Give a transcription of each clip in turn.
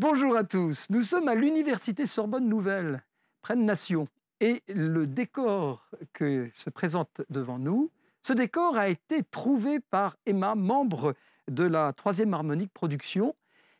Bonjour à tous. Nous sommes à l'Université Sorbonne Nouvelle, près Nation. Et le décor que se présente devant nous, ce décor a été trouvé par Emma, membre de la Troisième Harmonique Production,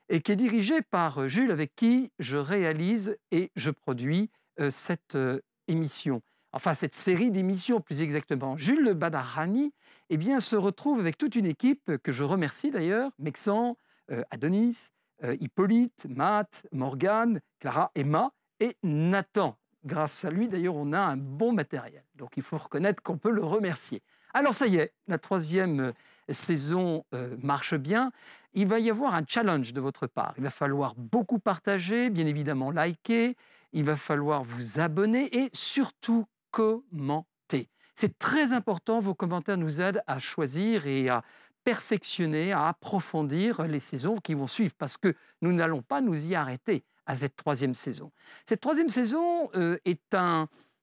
et qui est dirigée par Jules, avec qui je réalise et je produis euh, cette euh, émission. Enfin, cette série d'émissions, plus exactement. Jules Badarani eh bien, se retrouve avec toute une équipe que je remercie d'ailleurs, Mexan, euh, Adonis, euh, Hippolyte, Matt, Morgane, Clara, Emma et Nathan. Grâce à lui, d'ailleurs, on a un bon matériel. Donc il faut reconnaître qu'on peut le remercier. Alors ça y est, la troisième euh, saison euh, marche bien. Il va y avoir un challenge de votre part. Il va falloir beaucoup partager, bien évidemment liker, il va falloir vous abonner et surtout commenter. C'est très important, vos commentaires nous aident à choisir et à perfectionner, à approfondir les saisons qui vont suivre, parce que nous n'allons pas nous y arrêter à cette troisième saison. Cette troisième saison euh, est,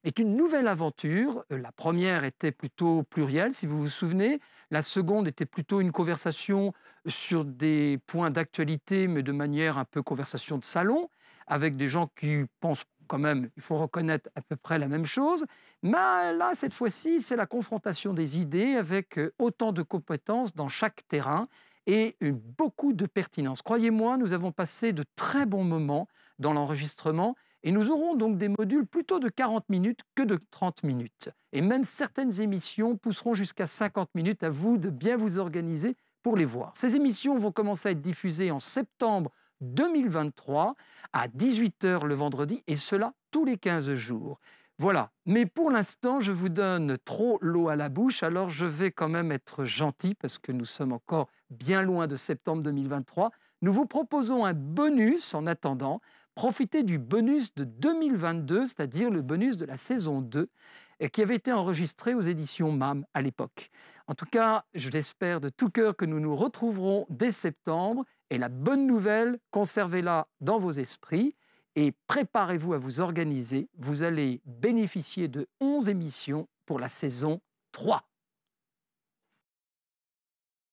est une nouvelle aventure. Euh, la première était plutôt plurielle, si vous vous souvenez. La seconde était plutôt une conversation sur des points d'actualité, mais de manière un peu conversation de salon, avec des gens qui pensent quand même, il faut reconnaître à peu près la même chose. Mais là, cette fois-ci, c'est la confrontation des idées avec euh, autant de compétences dans chaque terrain et beaucoup de pertinence. Croyez-moi, nous avons passé de très bons moments dans l'enregistrement et nous aurons donc des modules plutôt de 40 minutes que de 30 minutes. Et même certaines émissions pousseront jusqu'à 50 minutes à vous de bien vous organiser pour les voir. Ces émissions vont commencer à être diffusées en septembre 2023 à 18h le vendredi, et cela tous les 15 jours. Voilà, mais pour l'instant, je vous donne trop l'eau à la bouche, alors je vais quand même être gentil parce que nous sommes encore bien loin de septembre 2023. Nous vous proposons un bonus en attendant. Profitez du bonus de 2022, c'est-à-dire le bonus de la saison 2 qui avait été enregistré aux éditions MAM à l'époque. En tout cas, je l'espère de tout cœur que nous nous retrouverons dès septembre. Et la bonne nouvelle, conservez-la dans vos esprits et préparez-vous à vous organiser. Vous allez bénéficier de 11 émissions pour la saison 3.